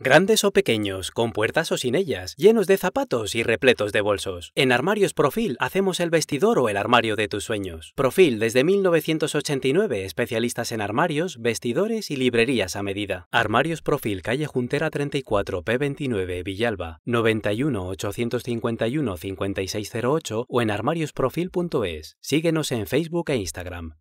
Grandes o pequeños, con puertas o sin ellas, llenos de zapatos y repletos de bolsos. En Armarios Profil hacemos el vestidor o el armario de tus sueños. Profil desde 1989, especialistas en armarios, vestidores y librerías a medida. Armarios Profil, calle Juntera 34, P29, Villalba, 91 851 5608 o en armariosprofil.es. Síguenos en Facebook e Instagram.